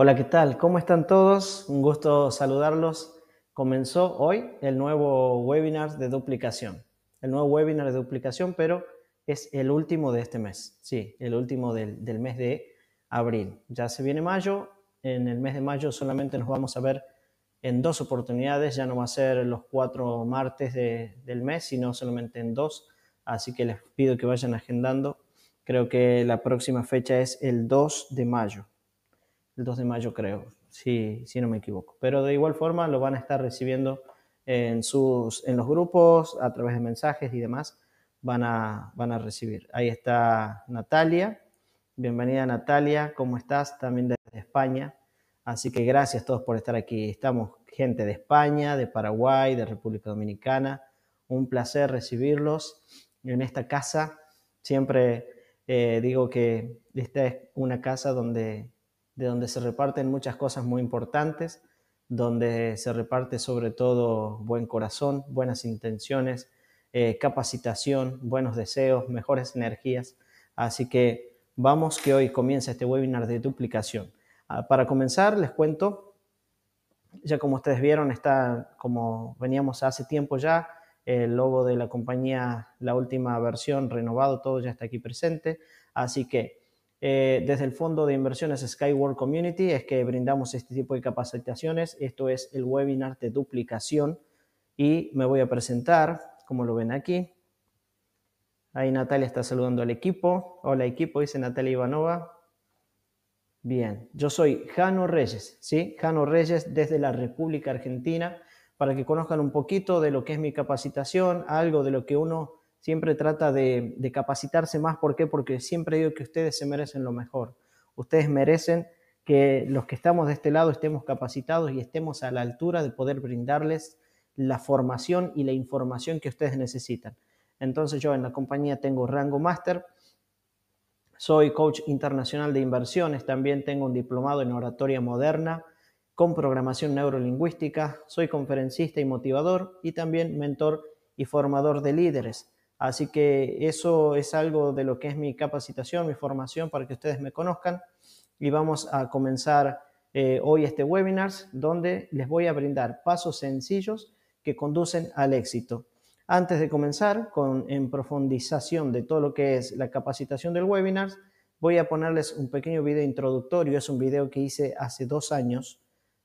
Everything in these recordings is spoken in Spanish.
Hola, ¿qué tal? ¿Cómo están todos? Un gusto saludarlos. Comenzó hoy el nuevo webinar de duplicación. El nuevo webinar de duplicación, pero es el último de este mes. Sí, el último del, mes de abril. Ya se viene mayo. En el mes de mayo solamente nos vamos a ver en dos oportunidades. Ya no va a ser los cuatro martes del mes, sino solamente en dos. Así que les pido que vayan agendando. Creo que la próxima fecha es el 2 de mayo el 2 de mayo, creo, si, si no me equivoco. Pero de igual forma lo van a estar recibiendo en, sus, en los grupos, a través de mensajes y demás, van a, van a recibir. Ahí está Natalia. Bienvenida Natalia, ¿cómo estás? También desde España. Así que gracias a todos por estar aquí. Estamos gente de España, de Paraguay, de República Dominicana. Un placer recibirlos en esta casa. Siempre eh, digo que esta es una casa donde de donde se reparten muchas cosas muy importantes, donde se reparte sobre todo buen corazón, buenas intenciones, eh, capacitación, buenos deseos, mejores energías. Así que vamos que hoy comienza este webinar de duplicación. Ah, para comenzar, les cuento, ya como ustedes vieron, está como veníamos hace tiempo ya, el logo de la compañía, la última versión renovado, todo ya está aquí presente. Así que eh, desde el Fondo de Inversiones Skyward Community es que brindamos este tipo de capacitaciones. Esto es el webinar de duplicación y me voy a presentar, como lo ven aquí. Ahí Natalia está saludando al equipo. Hola equipo, dice Natalia Ivanova. Bien, yo soy Jano Reyes, ¿sí? Jano Reyes desde la República Argentina, para que conozcan un poquito de lo que es mi capacitación, algo de lo que uno Siempre trata de, capacitarse más. ¿Por qué? Porque siempre digo que ustedes se merecen lo mejor. Ustedes merecen que los que estamos de este lado estemos capacitados y estemos a la altura de poder brindarles la formación y la información que ustedes necesitan. Entonces yo en la compañía tengo rango máster, soy coach internacional de inversiones, también tengo un diplomado en oratoria moderna con programación neurolingüística, soy conferencista y motivador y también mentor y formador de líderes. Así que eso es algo de lo que es mi capacitación, mi formación, para que ustedes me conozcan. Y vamos a comenzar eh, hoy este webinar donde les voy a brindar pasos sencillos que conducen al éxito. Antes de comenzar con en profundización de todo lo que es la capacitación del webinar, voy a ponerles un pequeño video introductorio. Es un video que hice hace dos años,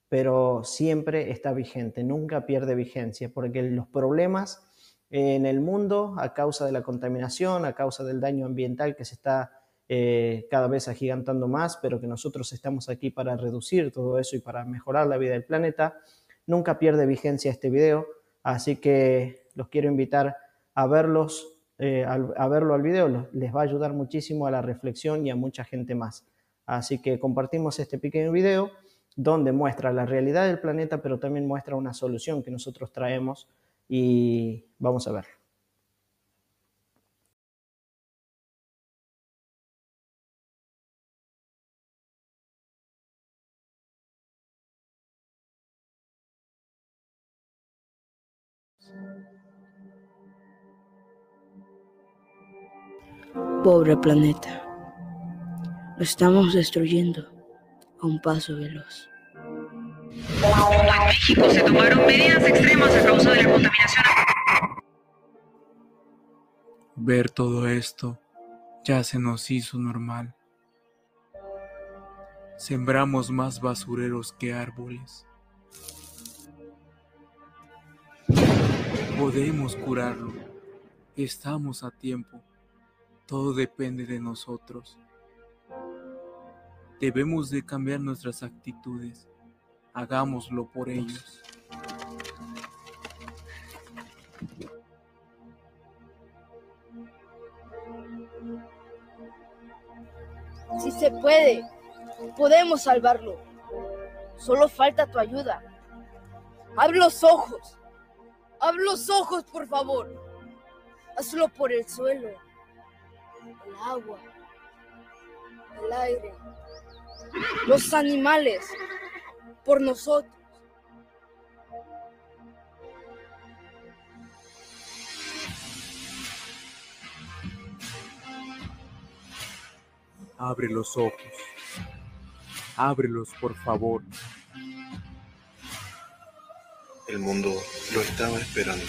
pero siempre está vigente, nunca pierde vigencia, porque los problemas en el mundo a causa de la contaminación, a causa del daño ambiental que se está eh, cada vez agigantando más, pero que nosotros estamos aquí para reducir todo eso y para mejorar la vida del planeta. Nunca pierde vigencia este video, así que los quiero invitar a verlos, eh, a, a verlo al video, les va a ayudar muchísimo a la reflexión y a mucha gente más. Así que compartimos este pequeño video donde muestra la realidad del planeta, pero también muestra una solución que nosotros traemos y vamos a ver. Pobre planeta, lo estamos destruyendo a un paso veloz. En México se tomaron medidas extremas a causa de la contaminación. Ver todo esto ya se nos hizo normal. Sembramos más basureros que árboles. Podemos curarlo. Estamos a tiempo. Todo depende de nosotros. Debemos de cambiar nuestras actitudes hagámoslo por ellos. Si se puede, podemos salvarlo. Solo falta tu ayuda. Abre los ojos. Abre los ojos, por favor. Hazlo por el suelo, el agua, el aire, los animales por nosotros. Abre los ojos. Ábrelos, por favor. El mundo lo estaba esperando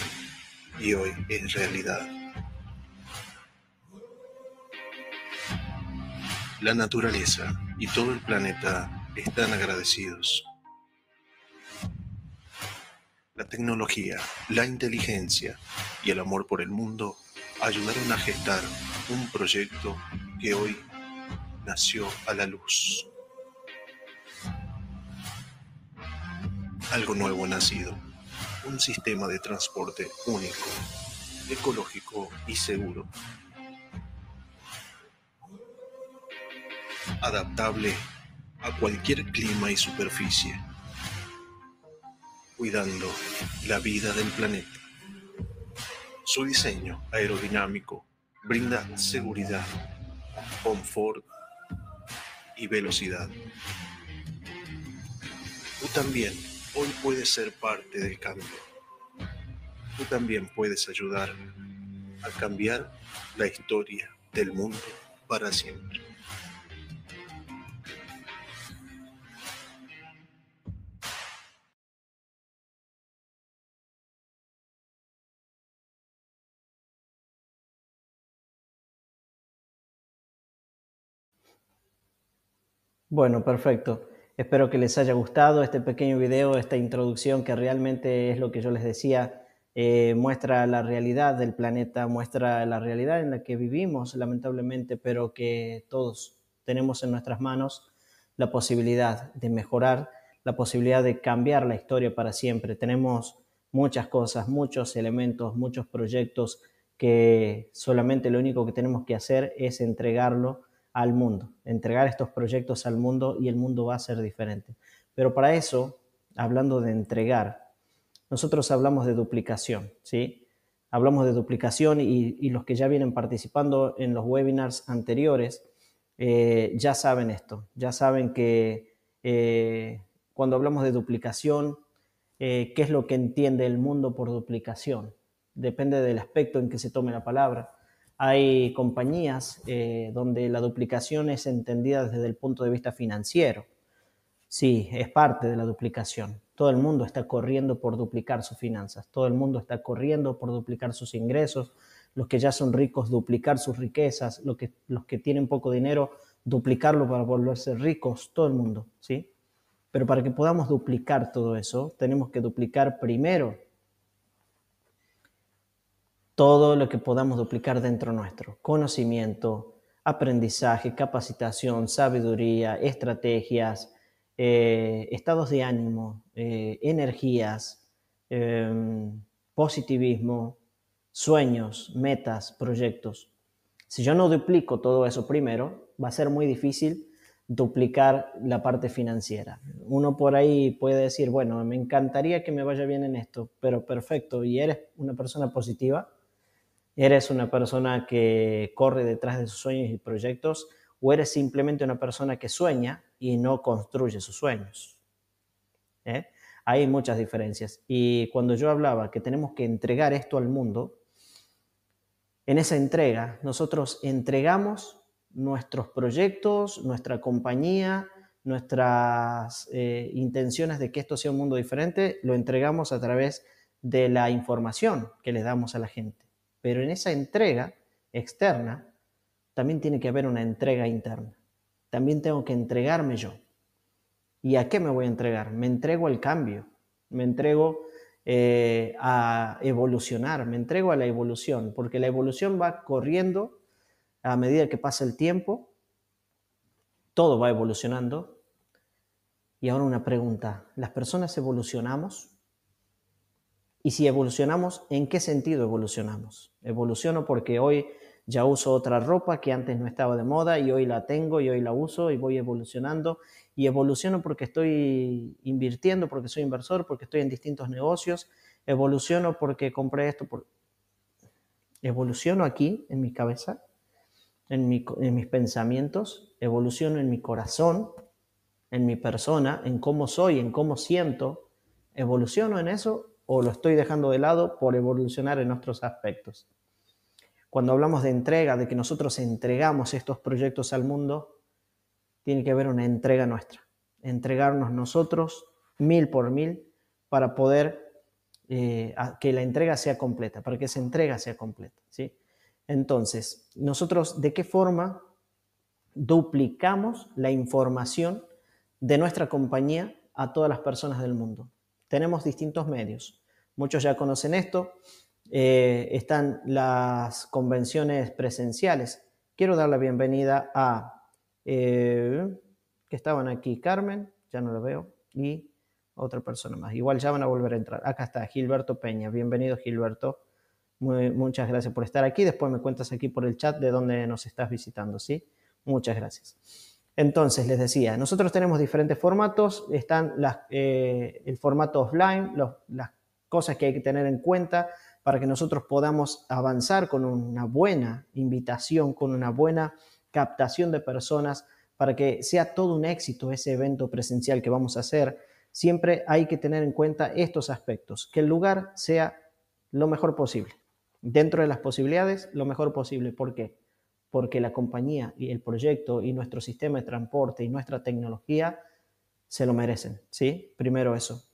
y hoy es realidad. La naturaleza y todo el planeta están agradecidos la tecnología, la inteligencia y el amor por el mundo ayudaron a gestar un proyecto que hoy nació a la luz. Algo nuevo nacido, un sistema de transporte único, ecológico y seguro. Adaptable a cualquier clima y superficie cuidando la vida del planeta. Su diseño aerodinámico brinda seguridad, confort y velocidad. Tú también hoy puedes ser parte del cambio. Tú también puedes ayudar a cambiar la historia del mundo para siempre. Bueno, perfecto. Espero que les haya gustado este pequeño video, esta introducción que realmente es lo que yo les decía, eh, muestra la realidad del planeta, muestra la realidad en la que vivimos, lamentablemente, pero que todos tenemos en nuestras manos la posibilidad de mejorar, la posibilidad de cambiar la historia para siempre. Tenemos muchas cosas, muchos elementos, muchos proyectos que solamente lo único que tenemos que hacer es entregarlo al mundo, entregar estos proyectos al mundo y el mundo va a ser diferente. Pero para eso, hablando de entregar, nosotros hablamos de duplicación, ¿sí? Hablamos de duplicación y, los que ya vienen participando en los webinars anteriores eh, ya saben esto, ya saben que eh, cuando hablamos de duplicación, eh, qué es lo que entiende el mundo por duplicación. Depende del aspecto en que se tome la palabra. Hay compañías eh, donde la duplicación es entendida desde el punto de vista financiero. Sí, es parte de la duplicación. Todo el mundo está corriendo por duplicar sus finanzas, todo el mundo está corriendo por duplicar sus ingresos, los que ya son ricos duplicar sus riquezas, los que, los que tienen poco dinero duplicarlo para volverse ricos, todo el mundo, ¿sí? Pero para que podamos duplicar todo eso, tenemos que duplicar primero todo lo que podamos duplicar dentro nuestro, conocimiento, aprendizaje, capacitación, sabiduría, estrategias, eh, estados de ánimo, eh, energías, em, positivismo, sueños, metas, proyectos. Si yo no duplico todo eso primero, va a ser muy difícil duplicar la parte financiera. Uno por ahí puede decir, bueno, me encantaría que me vaya bien en esto, pero perfecto, y eres una persona positiva, ¿Eres una persona que corre detrás de sus sueños y proyectos o eres simplemente una persona que sueña y no construye sus sueños? ¿eh? Hay muchas diferencias. Y cuando yo hablaba que tenemos que entregar esto al mundo, en esa entrega nosotros entregamos nuestros proyectos, nuestra compañía, nuestras eh, intenciones de que esto sea un mundo diferente, lo entregamos a través de la información que le damos a la gente. Pero en esa entrega externa también tiene que haber una entrega interna. También tengo que entregarme yo. ¿Y a qué me voy a entregar? Me entrego al cambio, me entrego eh, a evolucionar, me entrego a la evolución, porque la evolución va corriendo a medida que pasa el tiempo, todo va evolucionando. Y ahora una pregunta, ¿las personas evolucionamos? Y si evolucionamos, ¿en qué sentido evolucionamos? Evoluciono porque hoy ya uso otra ropa que antes no estaba de moda y hoy la tengo y hoy la uso y voy evolucionando. Y evoluciono porque estoy invirtiendo, porque soy inversor, porque estoy en distintos negocios. Evoluciono porque compré esto. Por... Evoluciono aquí en mi cabeza, en, en mis pensamientos, evoluciono en mi corazón, en mi persona, en cómo soy, en cómo siento. Evoluciono en eso o lo estoy dejando de lado por evolucionar en otros aspectos. Cuando hablamos de entrega, de que nosotros entregamos estos proyectos al mundo, tiene que haber una entrega nuestra. Entregarnos nosotros mil por mil para poder eh, que la entrega sea completa, para que esa entrega sea completa. ¿sí? Entonces, nosotros de qué forma duplicamos la información de nuestra compañía a todas las personas del mundo. Tenemos distintos medios. Muchos ya conocen esto. Eh, están las convenciones presenciales. Quiero dar la bienvenida a eh, que estaban aquí, Carmen, ya no la veo, y otra persona más. Igual ya van a volver a entrar. Acá está, Gilberto Peña. Bienvenido, Gilberto. muchas gracias por estar aquí. Después me cuentas aquí por el chat de dónde nos estás visitando, ¿sí? Muchas gracias. Entonces, les decía, nosotros tenemos diferentes formatos, están eh, el formato offline, las cosas que hay que tener en cuenta para que nosotros podamos avanzar con una buena invitación, con una buena captación de personas, para que sea todo un éxito ese evento presencial que vamos a hacer. Siempre hay que tener en cuenta estos aspectos, que el lugar sea lo mejor posible, dentro de las posibilidades, lo mejor posible. ¿Por qué? porque la compañía y el proyecto y nuestro sistema de transporte y nuestra tecnología se lo merecen, ¿sí? Primero eso.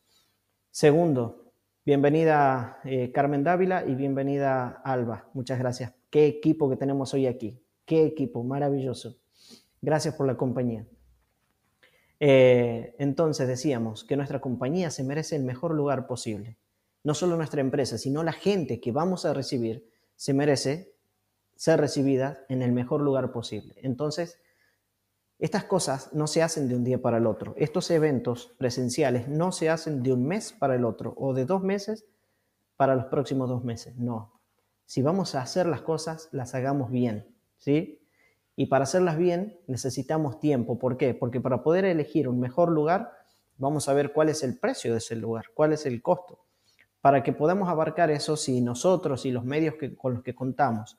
Segundo, bienvenida eh, Carmen Dávila y bienvenida Alba. Muchas gracias. Qué equipo que tenemos hoy aquí. Qué equipo, maravilloso. Gracias por la compañía. Eh, entonces decíamos que nuestra compañía se merece el mejor lugar posible. No solo nuestra empresa, sino la gente que vamos a recibir se merece ser recibidas en el mejor lugar posible. Entonces, estas cosas no se hacen de un día para el otro. Estos eventos presenciales no se hacen de un mes para el otro o de dos meses para los próximos dos meses. No. Si vamos a hacer las cosas, las hagamos bien. ¿Sí? Y para hacerlas bien necesitamos tiempo. ¿Por qué? Porque para poder elegir un mejor lugar, vamos a ver cuál es el precio de ese lugar, cuál es el costo. Para que podamos abarcar eso, si nosotros y los medios con los que contamos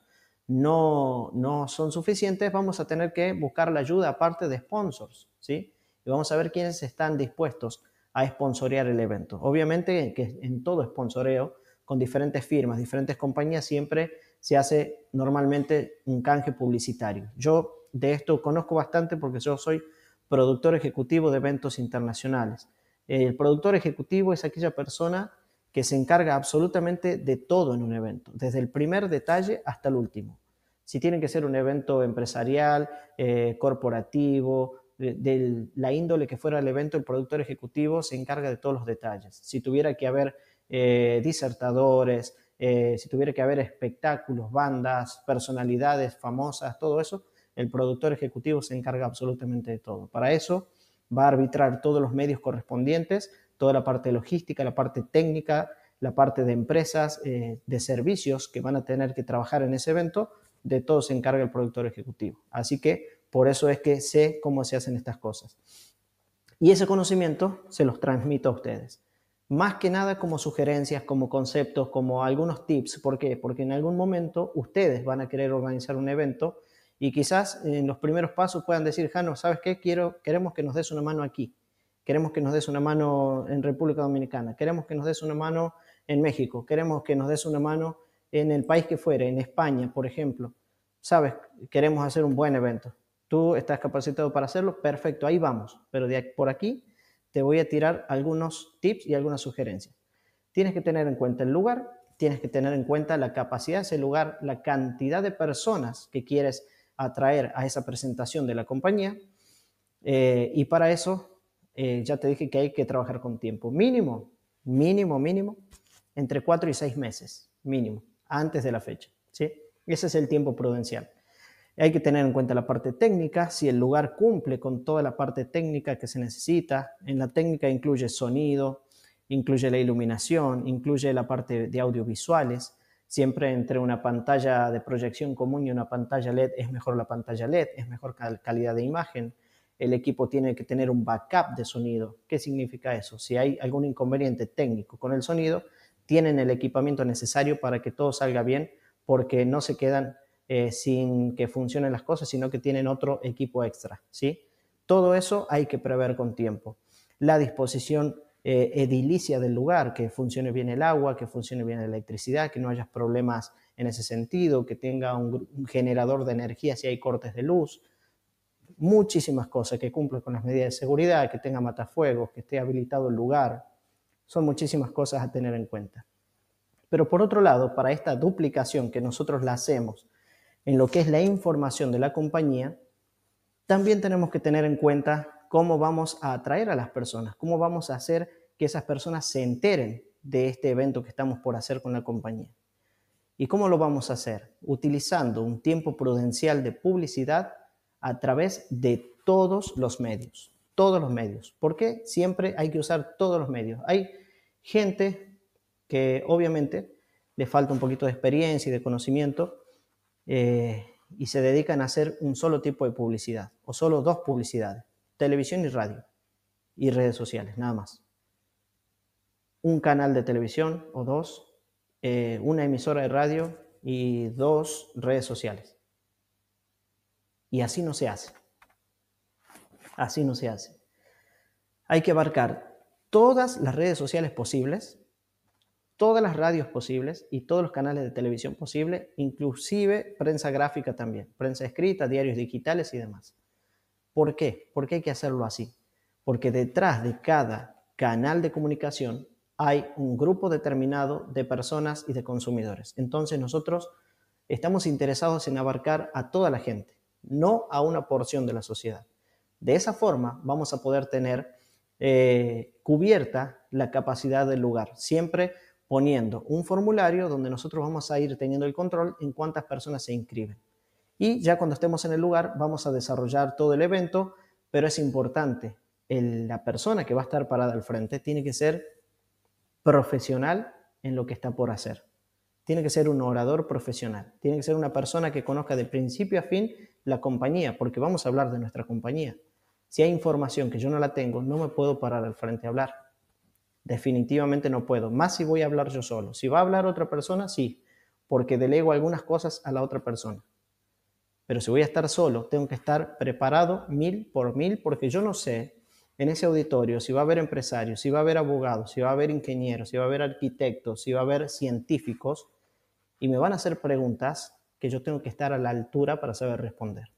no, no son suficientes, vamos a tener que buscar la ayuda aparte de sponsors, ¿sí? Y vamos a ver quiénes están dispuestos a sponsorear el evento. Obviamente que en todo sponsoreo, con diferentes firmas, diferentes compañías, siempre se hace normalmente un canje publicitario. Yo de esto conozco bastante porque yo soy productor ejecutivo de eventos internacionales. El productor ejecutivo es aquella persona que se encarga absolutamente de todo en un evento, desde el primer detalle hasta el último. Si tiene que ser un evento empresarial, eh, corporativo, de, la índole que fuera el evento, el productor ejecutivo se encarga de todos los detalles. Si tuviera que haber eh, disertadores, eh, si tuviera que haber espectáculos, bandas, personalidades famosas, todo eso, el productor ejecutivo se encarga absolutamente de todo. Para eso va a arbitrar todos los medios correspondientes, toda la parte logística, la parte técnica, la parte de empresas, de servicios que van a tener que trabajar en ese evento, de todo se encarga el productor ejecutivo. Así que por eso es que sé cómo se hacen estas cosas. Y ese conocimiento se los transmito a ustedes. Más que nada como sugerencias, como conceptos, como algunos tips. ¿Por qué? Porque en algún momento ustedes van a querer organizar un evento y quizás en los primeros pasos puedan decir, Jano, ¿sabes qué? Quiero, queremos que nos des una mano aquí. Queremos que nos des una mano en República Dominicana. Queremos que nos des una mano en México. Queremos que nos des una mano en el país que fuere, en España, por ejemplo, sabes, queremos hacer un buen evento. Tú estás capacitado para hacerlo, perfecto, ahí vamos. Pero de, por aquí te voy a tirar algunos tips y algunas sugerencias. Tienes que tener en cuenta el lugar, tienes que tener en cuenta la capacidad de ese lugar, la cantidad de personas que quieres atraer a esa presentación de la compañía. Eh, y para eso, eh, ya te dije que hay que trabajar con tiempo. Mínimo, mínimo, mínimo, entre 4 y seis meses, mínimo antes de la fecha. ¿sí? Ese es el tiempo prudencial. Hay que tener en cuenta la parte técnica, si el lugar cumple con toda la parte técnica que se necesita. En la técnica incluye sonido, incluye la iluminación, incluye la parte de audiovisuales. Siempre entre una pantalla de proyección común y una pantalla LED es mejor la pantalla LED, es mejor calidad de imagen. El equipo tiene que tener un backup de sonido. ¿Qué significa eso? Si hay algún inconveniente técnico con el sonido, tienen el equipamiento necesario para que todo salga bien, porque no se quedan eh, sin que funcionen las cosas, sino que tienen otro equipo extra, ¿sí? Todo eso hay que prever con tiempo. La disposición eh, edilicia del lugar, que funcione bien el agua, que funcione bien la electricidad, que no haya problemas en ese sentido, que tenga un, generador de energía si hay cortes de luz, muchísimas cosas, que cumpla con las medidas de seguridad, que tenga matafuegos, que esté habilitado el lugar, son muchísimas cosas a tener en cuenta. Pero por otro lado, para esta duplicación que nosotros la hacemos en lo que es la información de la compañía, también tenemos que tener en cuenta cómo vamos a atraer a las personas, cómo vamos a hacer que esas personas se enteren de este evento que estamos por hacer con la compañía. ¿Y cómo lo vamos a hacer? Utilizando un tiempo prudencial de publicidad a través de todos los medios todos los medios. ¿Por qué? Siempre hay que usar todos los medios. Hay gente que obviamente le falta un poquito de experiencia y de conocimiento eh, y se dedican a hacer un solo tipo de publicidad o solo dos publicidades, televisión y radio y redes sociales, nada más. Un canal de televisión o dos, eh, una emisora de radio y dos redes sociales. Y así no se hace. Así no se hace. Hay que abarcar todas las redes sociales posibles, todas las radios posibles y todos los canales de televisión posibles, inclusive prensa gráfica también, prensa escrita, diarios digitales y demás. ¿Por qué? ¿Por hay que hacerlo así? Porque detrás de cada canal de comunicación hay un grupo determinado de personas y de consumidores. Entonces nosotros estamos interesados en abarcar a toda la gente, no a una porción de la sociedad. De esa forma vamos a poder tener eh, cubierta la capacidad del lugar, siempre poniendo un formulario donde nosotros vamos a ir teniendo el control en cuántas personas se inscriben. Y ya cuando estemos en el lugar vamos a desarrollar todo el evento, pero es importante, la persona que va a estar parada al frente tiene que ser profesional en lo que está por hacer. Tiene que ser un orador profesional, tiene que ser una persona que conozca de principio a fin la compañía, porque vamos a hablar de nuestra compañía. Si hay información que yo no la tengo, no me puedo parar al frente a hablar. Definitivamente no puedo. Más si voy a hablar yo solo. Si va a hablar otra persona, sí, porque delego algunas cosas a la otra persona. Pero si voy a estar solo, tengo que estar preparado mil por mil, porque yo no sé en ese auditorio si va a haber empresarios, si va a haber abogados, si va a haber ingenieros, si va a haber arquitectos, si va a haber científicos, y me van a hacer preguntas que yo tengo que estar a la altura para saber responder.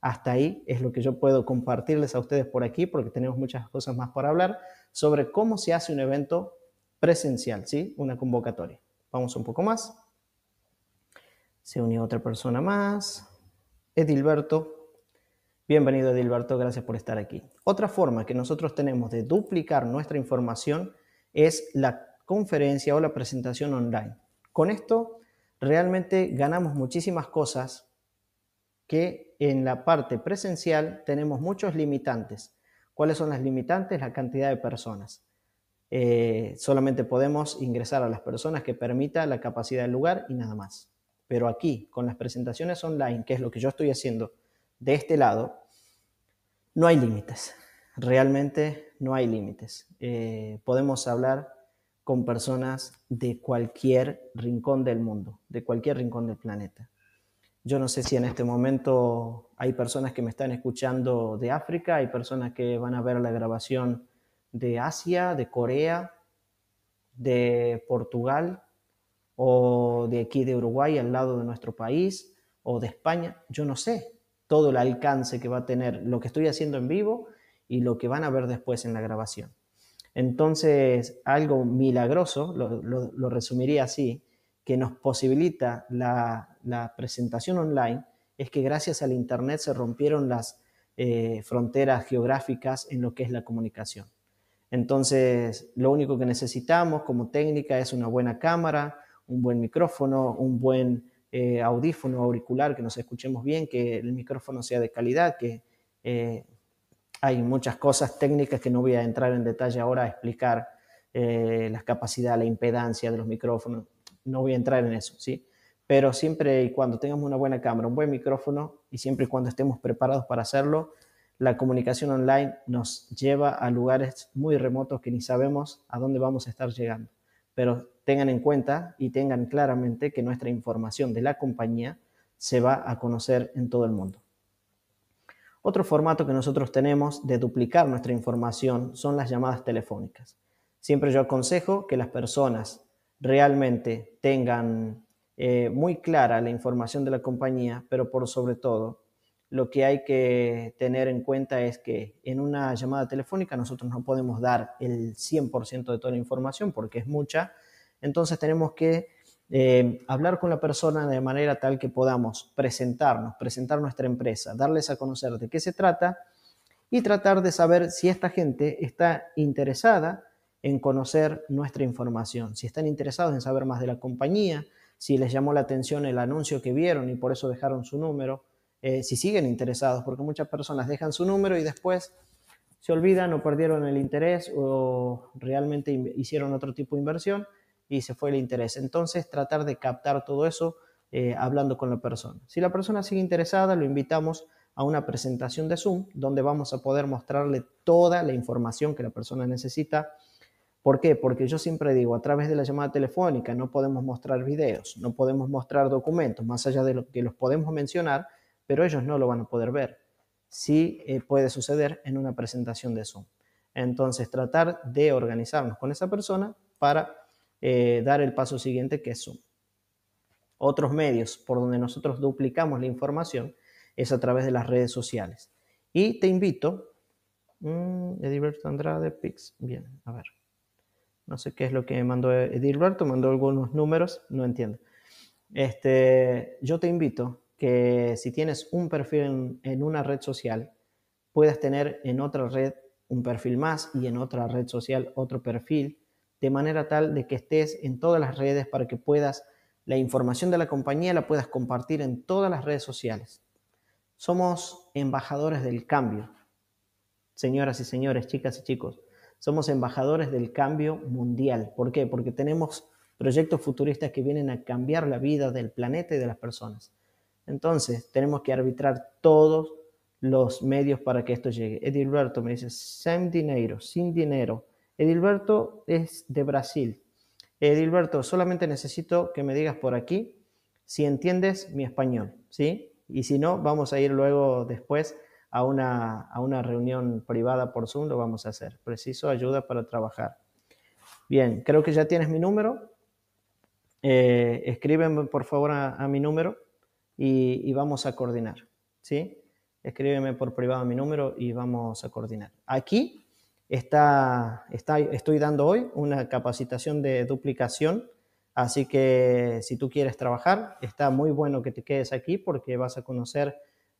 Hasta ahí es lo que yo puedo compartirles a ustedes por aquí, porque tenemos muchas cosas más para hablar sobre cómo se hace un evento presencial, ¿sí? Una convocatoria. Vamos un poco más. Se unió otra persona más. Edilberto. Bienvenido Edilberto, gracias por estar aquí. Otra forma que nosotros tenemos de duplicar nuestra información es la conferencia o la presentación online. Con esto realmente ganamos muchísimas cosas que en la parte presencial tenemos muchos limitantes. ¿Cuáles son las limitantes? La cantidad de personas. Eh, solamente podemos ingresar a las personas que permita la capacidad del lugar y nada más. Pero aquí, con las presentaciones online, que es lo que yo estoy haciendo de este lado, no hay límites. Realmente no hay límites. Eh, podemos hablar con personas de cualquier rincón del mundo, de cualquier rincón del planeta. Yo no sé si en este momento hay personas que me están escuchando de África, hay personas que van a ver la grabación de Asia, de Corea, de Portugal o de aquí de Uruguay al lado de nuestro país o de España. Yo no sé todo el alcance que va a tener lo que estoy haciendo en vivo y lo que van a ver después en la grabación. Entonces, algo milagroso, lo, resumiría así, que nos posibilita la, la presentación online es que gracias al Internet se rompieron las eh, fronteras geográficas en lo que es la comunicación. Entonces, lo único que necesitamos como técnica es una buena cámara, un buen micrófono, un buen eh, audífono auricular, que nos escuchemos bien, que el micrófono sea de calidad, que eh, hay muchas cosas técnicas que no voy a entrar en detalle ahora a explicar las capacidades, la impedancia de los micrófonos, no voy a entrar en eso, ¿sí? pero siempre y cuando tengamos una buena cámara, un buen micrófono y siempre y cuando estemos preparados para hacerlo, la comunicación online nos lleva a lugares muy remotos que ni sabemos a dónde vamos a estar llegando. Pero tengan en cuenta y tengan claramente que nuestra información de la compañía se va a conocer en todo el mundo. Otro formato que nosotros tenemos de duplicar nuestra información son las llamadas telefónicas. Siempre yo aconsejo que las personas realmente tengan eh, muy clara la información de la compañía, pero por sobre todo, lo que hay que tener en cuenta es que en una llamada telefónica nosotros no podemos dar el 100% de toda la información porque es mucha, entonces tenemos que eh, hablar con la persona de manera tal que podamos presentarnos, presentar nuestra empresa, darles a conocer de qué se trata y tratar de saber si esta gente está interesada en conocer nuestra información, si están interesados en saber más de la compañía, si les llamó la atención el anuncio que vieron y por eso dejaron su número, eh, si siguen interesados, porque muchas personas dejan su número y después se olvidan o perdieron el interés o realmente hicieron otro tipo de inversión y se fue el interés. Entonces tratar de captar todo eso eh, hablando con la persona. Si la persona sigue interesada, lo invitamos a una presentación de Zoom donde vamos a poder mostrarle toda la información que la persona necesita ¿Por qué? Porque yo siempre digo, a través de la llamada telefónica no podemos mostrar videos, no podemos mostrar documentos, más allá de lo que los podemos mencionar, pero ellos no lo van a poder ver. Sí eh, puede suceder en una presentación de Zoom. Entonces, tratar de organizarnos con esa persona para eh, dar el paso siguiente que es Zoom. Otros medios por donde nosotros duplicamos la información es a través de las redes sociales. Y te invito, mmm, Andrade bien, a ver. No sé qué es lo que mandó Edilberto, mandó algunos números, no entiendo. Este, yo te invito que si tienes un perfil en una red social, puedas tener en otra red un perfil más y en otra red social otro perfil, de manera tal de que estés en todas las redes para que puedas, la información de la compañía la puedas compartir en todas las redes sociales. Somos embajadores del cambio, señoras y señores, chicas y chicos. Somos embajadores del cambio mundial. ¿Por qué? Porque tenemos proyectos futuristas que vienen a cambiar la vida del planeta y de las personas. Entonces, tenemos que arbitrar todos los medios para que esto llegue. Edilberto me dice, sin dinero, sin dinero. Edilberto es de Brasil. Edilberto, solamente necesito que me digas por aquí si entiendes mi español, ¿sí? Y si no, vamos a ir luego después a una, a una reunión privada por Zoom, lo vamos a hacer. Preciso ayuda para trabajar. Bien, creo que ya tienes mi número. Eh, escríbeme por favor a, mi número y, vamos a coordinar. ¿sí? Escríbeme por privado a mi número y vamos a coordinar. Aquí está, está, estoy dando hoy una capacitación de duplicación, así que si tú quieres trabajar, está muy bueno que te quedes aquí porque vas a conocer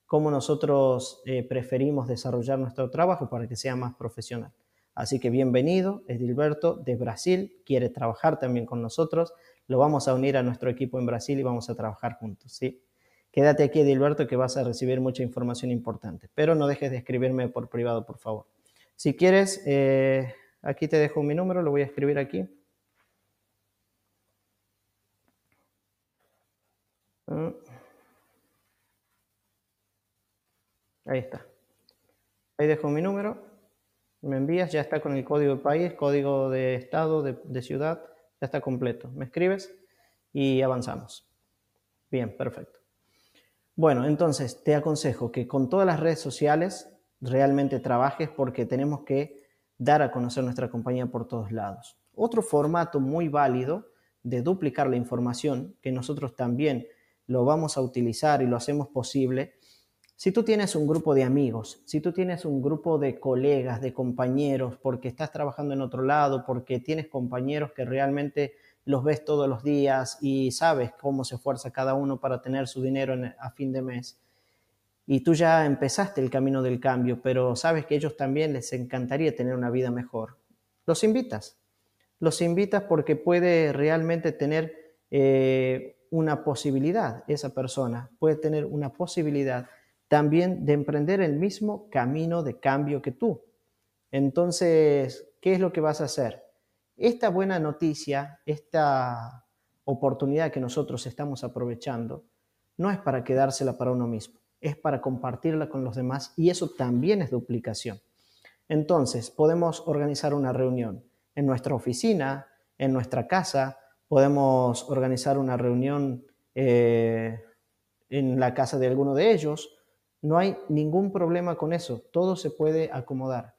cómo nosotros eh, preferimos desarrollar nuestro trabajo para que sea más profesional. Así que bienvenido, Edilberto, de Brasil, quiere trabajar también con nosotros, lo vamos a unir a nuestro equipo en Brasil y vamos a trabajar juntos, ¿sí? Quédate aquí, Edilberto, que vas a recibir mucha información importante, pero no dejes de escribirme por privado, por favor. Si quieres, eh, aquí te dejo mi número, lo voy a escribir aquí. Ahí está. Ahí dejo mi número. Me envías, ya está con el código de país, código de estado, de, ciudad, ya está completo. Me escribes y avanzamos. Bien, perfecto. Bueno, entonces te aconsejo que con todas las redes sociales realmente trabajes porque tenemos que dar a conocer nuestra compañía por todos lados. Otro formato muy válido de duplicar la información, que nosotros también lo vamos a utilizar y lo hacemos posible, si tú tienes un grupo de amigos, si tú tienes un grupo de colegas, de compañeros, porque estás trabajando en otro lado, porque tienes compañeros que realmente los ves todos los días y sabes cómo se esfuerza cada uno para tener su dinero a fin de mes, y tú ya empezaste el camino del cambio, pero sabes que ellos también les encantaría tener una vida mejor, los invitas. Los invitas porque puede realmente tener eh, una posibilidad, esa persona puede tener una posibilidad también de emprender el mismo camino de cambio que tú. Entonces, ¿qué es lo que vas a hacer? Esta buena noticia, esta oportunidad que nosotros estamos aprovechando, no es para quedársela para uno mismo, es para compartirla con los demás y eso también es duplicación. Entonces, podemos organizar una reunión en nuestra oficina, en nuestra casa, podemos organizar una reunión eh, en la casa de alguno de ellos, no hay ningún problema con eso, todo se puede acomodar.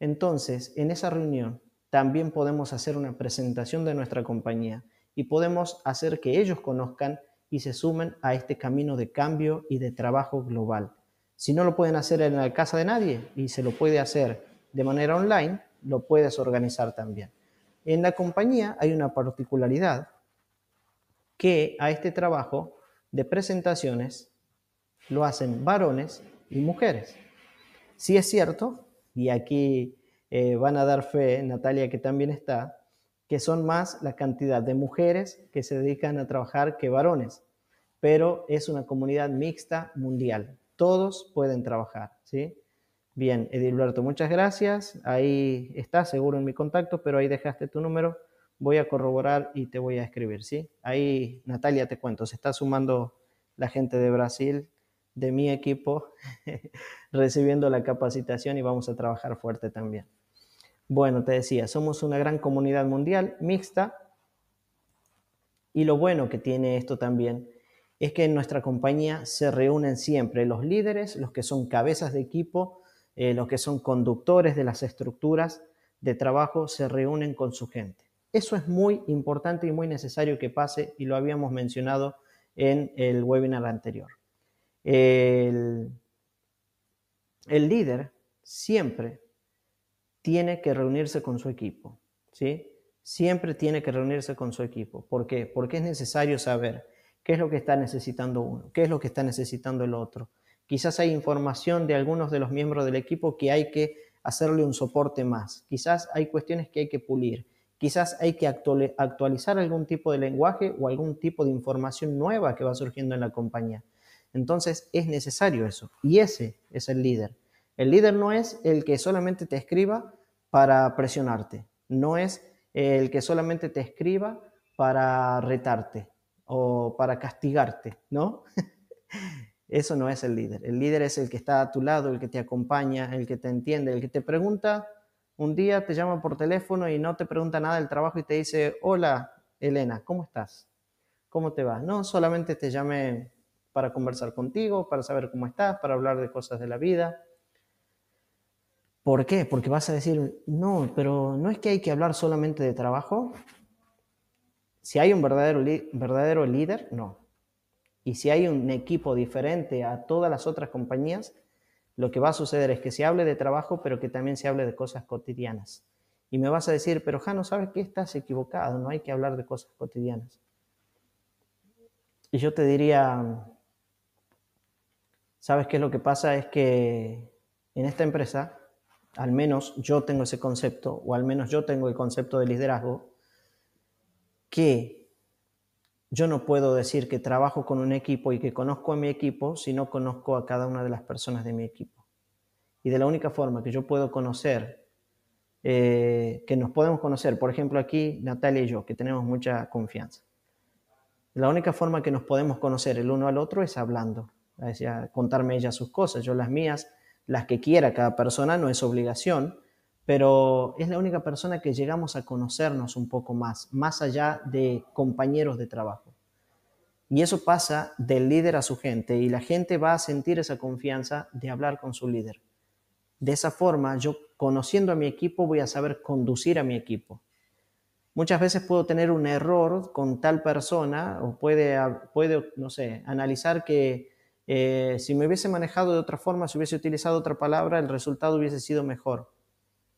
Entonces, en esa reunión también podemos hacer una presentación de nuestra compañía y podemos hacer que ellos conozcan y se sumen a este camino de cambio y de trabajo global. Si no lo pueden hacer en la casa de nadie y se lo puede hacer de manera online, lo puedes organizar también. En la compañía hay una particularidad que a este trabajo de presentaciones lo hacen varones y mujeres. Si sí es cierto, y aquí eh, van a dar fe, Natalia que también está, que son más la cantidad de mujeres que se dedican a trabajar que varones, pero es una comunidad mixta mundial. Todos pueden trabajar, ¿sí? Bien, Edilberto, muchas gracias. Ahí está seguro en mi contacto, pero ahí dejaste tu número. Voy a corroborar y te voy a escribir, ¿sí? Ahí, Natalia, te cuento, se está sumando la gente de Brasil de mi equipo recibiendo la capacitación y vamos a trabajar fuerte también. Bueno, te decía, somos una gran comunidad mundial mixta y lo bueno que tiene esto también es que en nuestra compañía se reúnen siempre los líderes, los que son cabezas de equipo, eh, los que son conductores de las estructuras de trabajo, se reúnen con su gente. Eso es muy importante y muy necesario que pase y lo habíamos mencionado en el webinar anterior. El, líder siempre tiene que reunirse con su equipo, ¿sí? Siempre tiene que reunirse con su equipo. ¿Por qué? Porque es necesario saber qué es lo que está necesitando uno, qué es lo que está necesitando el otro. Quizás hay información de algunos de los miembros del equipo que hay que hacerle un soporte más. Quizás hay cuestiones que hay que pulir. Quizás hay que actualizar algún tipo de lenguaje o algún tipo de información nueva que va surgiendo en la compañía. Entonces es necesario eso. Y ese es el líder. El líder no es el que solamente te escriba para presionarte. No es el que solamente te escriba para retarte o para castigarte, ¿no? Eso no es el líder. El líder es el que está a tu lado, el que te acompaña, el que te entiende, el que te pregunta. Un día te llama por teléfono y no te pregunta nada del trabajo y te dice, hola, Elena, ¿cómo estás? ¿Cómo te va? No, solamente te llame para conversar contigo, para saber cómo estás, para hablar de cosas de la vida. ¿Por qué? Porque vas a decir, no, pero no es que hay que hablar solamente de trabajo. Si hay un verdadero, verdadero líder, no. Y si hay un equipo diferente a todas las otras compañías, lo que va a suceder es que se hable de trabajo, pero que también se hable de cosas cotidianas. Y me vas a decir, pero Jano, ¿sabes qué? Estás equivocado, no hay que hablar de cosas cotidianas. Y yo te diría, ¿Sabes qué es lo que pasa? Es que en esta empresa, al menos yo tengo ese concepto, o al menos yo tengo el concepto de liderazgo, que yo no puedo decir que trabajo con un equipo y que conozco a mi equipo si no conozco a cada una de las personas de mi equipo. Y de la única forma que yo puedo conocer, eh, que nos podemos conocer, por ejemplo aquí Natalia y yo, que tenemos mucha confianza. La única forma que nos podemos conocer el uno al otro es hablando contarme ella sus cosas, yo las mías, las que quiera cada persona, no es obligación, pero es la única persona que llegamos a conocernos un poco más, más allá de compañeros de trabajo. Y eso pasa del líder a su gente y la gente va a sentir esa confianza de hablar con su líder. De esa forma, yo conociendo a mi equipo voy a saber conducir a mi equipo. Muchas veces puedo tener un error con tal persona o puede, puede no sé, analizar que eh, si me hubiese manejado de otra forma, si hubiese utilizado otra palabra, el resultado hubiese sido mejor.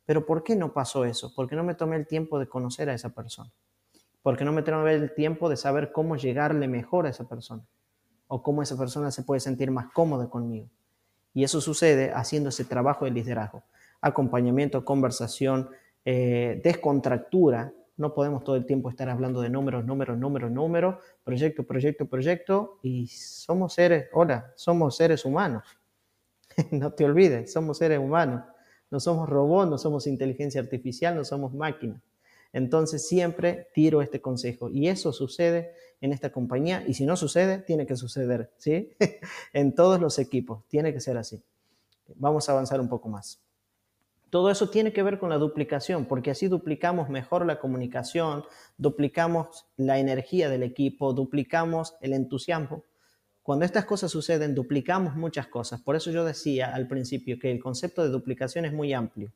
Pero ¿por qué no pasó eso? Porque no me tomé el tiempo de conocer a esa persona. Porque no me tomé el tiempo de saber cómo llegarle mejor a esa persona. O cómo esa persona se puede sentir más cómoda conmigo. Y eso sucede haciendo ese trabajo de liderazgo. Acompañamiento, conversación, eh, descontractura, no podemos todo el tiempo estar hablando de números, números, números, números, proyecto, proyecto, proyecto. Y somos seres, hola, somos seres humanos. no te olvides, somos seres humanos. No somos robots, no somos inteligencia artificial, no somos máquinas. Entonces siempre tiro este consejo y eso sucede en esta compañía y si no sucede, tiene que suceder, ¿sí? en todos los equipos, tiene que ser así. Vamos a avanzar un poco más. Todo eso tiene que ver con la duplicación, porque así duplicamos mejor la comunicación, duplicamos la energía del equipo, duplicamos el entusiasmo. Cuando estas cosas suceden, duplicamos muchas cosas. Por eso yo decía al principio que el concepto de duplicación es muy amplio.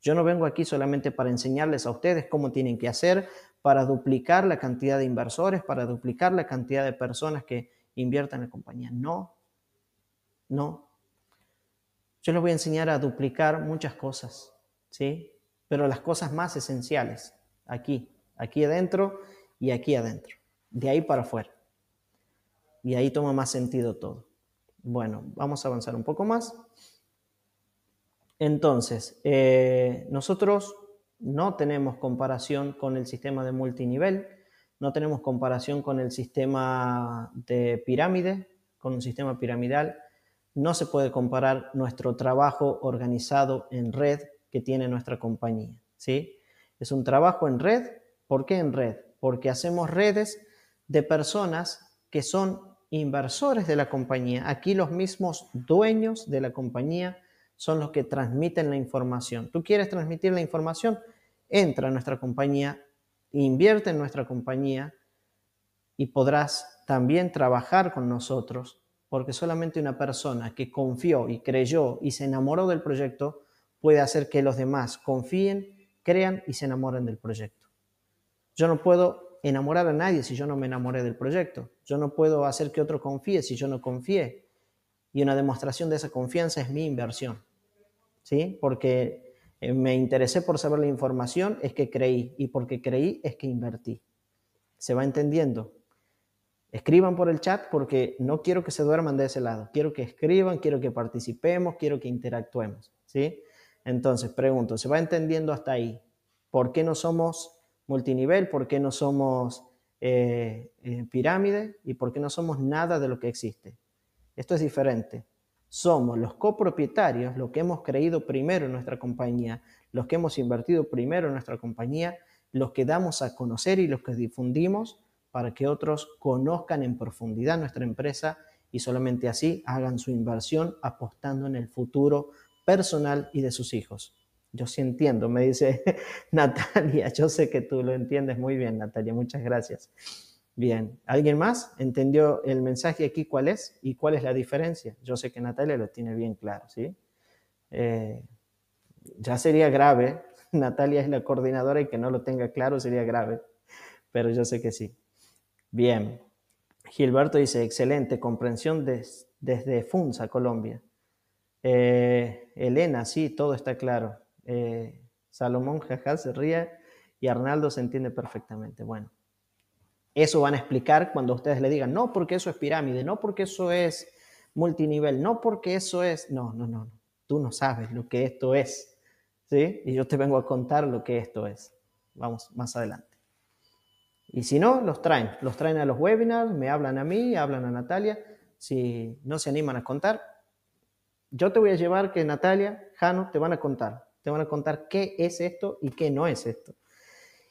Yo no vengo aquí solamente para enseñarles a ustedes cómo tienen que hacer para duplicar la cantidad de inversores, para duplicar la cantidad de personas que inviertan en la compañía. No, no, yo les voy a enseñar a duplicar muchas cosas, ¿sí? Pero las cosas más esenciales, aquí, aquí adentro y aquí adentro, de ahí para afuera. Y ahí toma más sentido todo. Bueno, vamos a avanzar un poco más. Entonces, eh, nosotros no tenemos comparación con el sistema de multinivel, no tenemos comparación con el sistema de pirámide, con un sistema piramidal, no se puede comparar nuestro trabajo organizado en red que tiene nuestra compañía, ¿sí? Es un trabajo en red. ¿Por qué en red? Porque hacemos redes de personas que son inversores de la compañía. Aquí los mismos dueños de la compañía son los que transmiten la información. Tú quieres transmitir la información, entra a nuestra compañía, invierte en nuestra compañía y podrás también trabajar con nosotros porque solamente una persona que confió y creyó y se enamoró del proyecto puede hacer que los demás confíen, crean y se enamoren del proyecto. Yo no puedo enamorar a nadie si yo no me enamoré del proyecto. Yo no puedo hacer que otro confíe si yo no confié. Y una demostración de esa confianza es mi inversión. ¿Sí? Porque eh, me interesé por saber la información, es que creí. Y porque creí, es que invertí. Se va entendiendo. Escriban por el chat porque no quiero que se duerman de ese lado. Quiero que escriban, quiero que participemos, quiero que interactuemos, ¿sí? Entonces, pregunto, ¿se va entendiendo hasta ahí? ¿Por qué no somos multinivel? ¿Por qué no somos eh, eh, pirámide? ¿Y por qué no somos nada de lo que existe? Esto es diferente. Somos los copropietarios, los que hemos creído primero en nuestra compañía, los que hemos invertido primero en nuestra compañía, los que damos a conocer y los que difundimos para que otros conozcan en profundidad nuestra empresa y solamente así hagan su inversión apostando en el futuro personal y de sus hijos. Yo sí entiendo, me dice Natalia, yo sé que tú lo entiendes muy bien, Natalia, muchas gracias. Bien, ¿alguien más entendió el mensaje aquí cuál es y cuál es la diferencia? Yo sé que Natalia lo tiene bien claro, ¿sí? Eh, ya sería grave, Natalia es la coordinadora y que no lo tenga claro sería grave, pero yo sé que sí. Bien. Gilberto dice, excelente, comprensión desde Funza, Colombia. Eh, Elena, sí, todo está claro. Eh, Salomón Jajal se ría y Arnaldo se entiende perfectamente. Bueno, eso van a explicar cuando ustedes le digan, no porque eso es pirámide, no porque eso es multinivel, no porque eso es... No, no, no, tú no sabes lo que esto es. ¿sí? Y yo te vengo a contar lo que esto es. Vamos más adelante. Y si no, los traen. Los traen a los webinars, me hablan a mí, hablan a Natalia. Si no se animan a contar, yo te voy a llevar que Natalia, Jano, te van a contar. Te van a contar qué es esto y qué no es esto.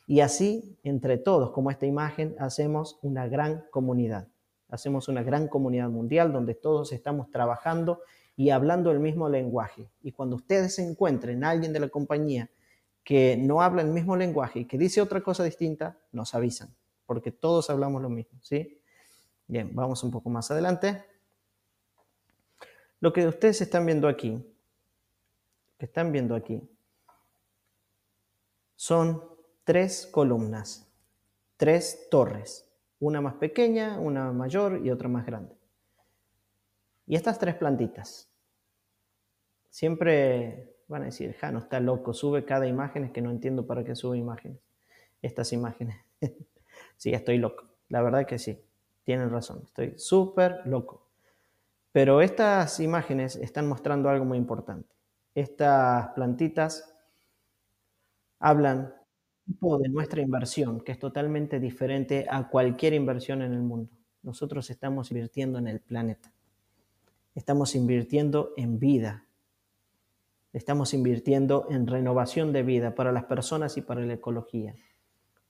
Y así, entre todos, como esta imagen, hacemos una gran comunidad. Hacemos una gran comunidad mundial donde todos estamos trabajando y hablando el mismo lenguaje. Y cuando ustedes se encuentren alguien de la compañía que no habla el mismo lenguaje y que dice otra cosa distinta, nos avisan, porque todos hablamos lo mismo, ¿sí? Bien, vamos un poco más adelante. Lo que ustedes están viendo aquí, que están viendo aquí, son tres columnas, tres torres, una más pequeña, una mayor y otra más grande. Y estas tres plantitas. Siempre Van a decir, Jano está loco, sube cada imagen, es que no entiendo para qué sube imágenes, estas imágenes. sí, estoy loco, la verdad que sí, tienen razón, estoy súper loco. Pero estas imágenes están mostrando algo muy importante. Estas plantitas hablan de nuestra inversión, que es totalmente diferente a cualquier inversión en el mundo. Nosotros estamos invirtiendo en el planeta. Estamos invirtiendo en vida, Estamos invirtiendo en renovación de vida para las personas y para la ecología,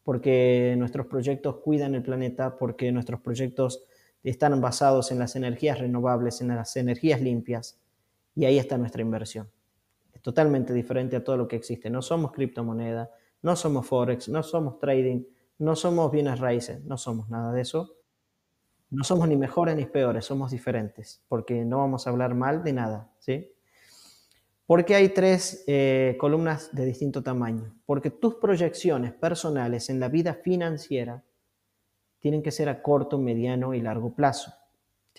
porque nuestros proyectos cuidan el planeta, porque nuestros proyectos están basados en las energías renovables, en las energías limpias, y ahí está nuestra inversión. Es totalmente diferente a todo lo que existe. No somos criptomoneda, no somos forex, no somos trading, no somos bienes raíces, no somos nada de eso. No somos ni mejores ni peores, somos diferentes, porque no vamos a hablar mal de nada, ¿sí? ¿Por qué hay tres eh, columnas de distinto tamaño? Porque tus proyecciones personales en la vida financiera tienen que ser a corto, mediano y largo plazo.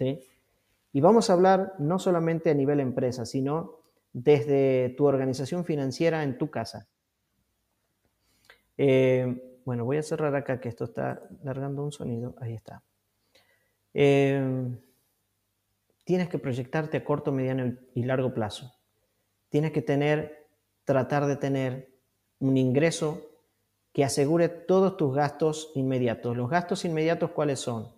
Y vamos a hablar no solamente a nivel empresa, sino desde tu organización financiera en tu casa. Eh, bueno, voy a cerrar acá que esto está largando un sonido. Ahí está. Eh, tienes que proyectarte a corto, mediano y largo plazo tienes que tener, tratar de tener un ingreso que asegure todos tus gastos inmediatos. ¿Los gastos inmediatos cuáles son?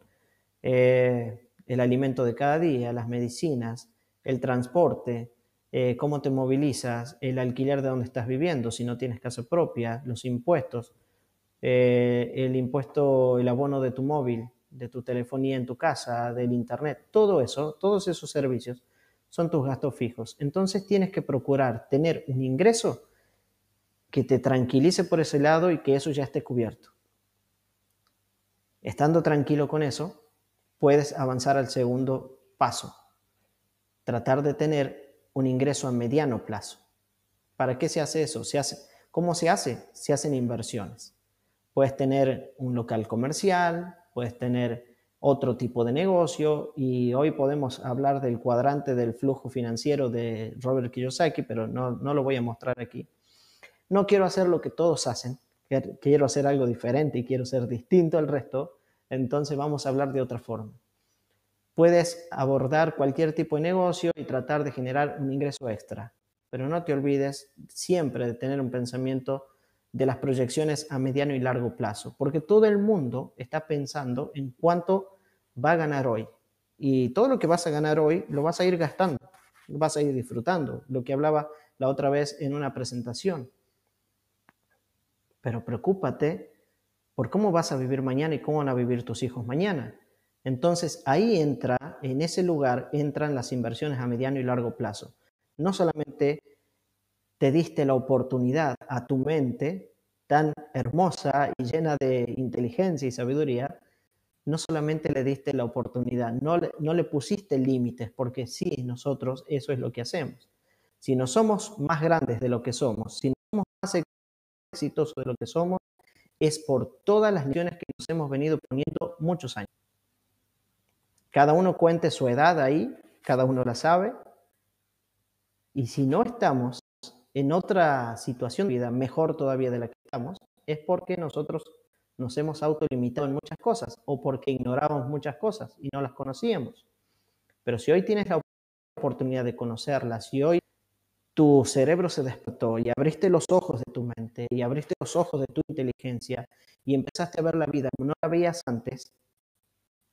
Eh, el alimento de cada día, las medicinas, el transporte, eh, cómo te movilizas, el alquiler de donde estás viviendo, si no tienes casa propia, los impuestos, eh, el impuesto, el abono de tu móvil, de tu telefonía en tu casa, del internet, todo eso, todos esos servicios son tus gastos fijos. Entonces tienes que procurar tener un ingreso que te tranquilice por ese lado y que eso ya esté cubierto. Estando tranquilo con eso, puedes avanzar al segundo paso. Tratar de tener un ingreso a mediano plazo. ¿Para qué se hace eso? Se hace, ¿Cómo se hace? Se hacen inversiones. Puedes tener un local comercial, puedes tener otro tipo de negocio y hoy podemos hablar del cuadrante del flujo financiero de Robert Kiyosaki, pero no, lo voy a mostrar aquí. No quiero hacer lo que todos hacen, quiero hacer algo diferente y quiero ser distinto al resto, entonces vamos a hablar de otra forma. Puedes abordar cualquier tipo de negocio y tratar de generar un ingreso extra, pero no te olvides siempre de tener un pensamiento de las proyecciones a mediano y largo plazo, porque todo el mundo está pensando en cuánto va a ganar hoy. Y todo lo que vas a ganar hoy lo vas a ir gastando, lo vas a ir disfrutando, lo que hablaba la otra vez en una presentación. Pero preocúpate por cómo vas a vivir mañana y cómo van a vivir tus hijos mañana. Entonces ahí entra, en ese lugar entran las inversiones a mediano y largo plazo. No solamente te diste la oportunidad a tu mente tan hermosa y llena de inteligencia y sabiduría no solamente le diste la oportunidad, no le, no le pusiste límites, porque sí, nosotros eso es lo que hacemos. Si no somos más grandes de lo que somos, si no somos más exitosos de lo que somos, es por todas las lecciones que nos hemos venido poniendo muchos años. Cada uno cuente su edad ahí, cada uno la sabe. Y si no estamos en otra situación de vida mejor todavía de la que estamos, es porque nosotros nos hemos autolimitado en muchas cosas o porque ignorábamos muchas cosas y no las conocíamos. Pero si hoy tienes la oportunidad de conocerlas, y hoy tu cerebro se despertó y abriste los ojos de tu mente y abriste los ojos de tu inteligencia y empezaste a ver la vida como no la veías antes,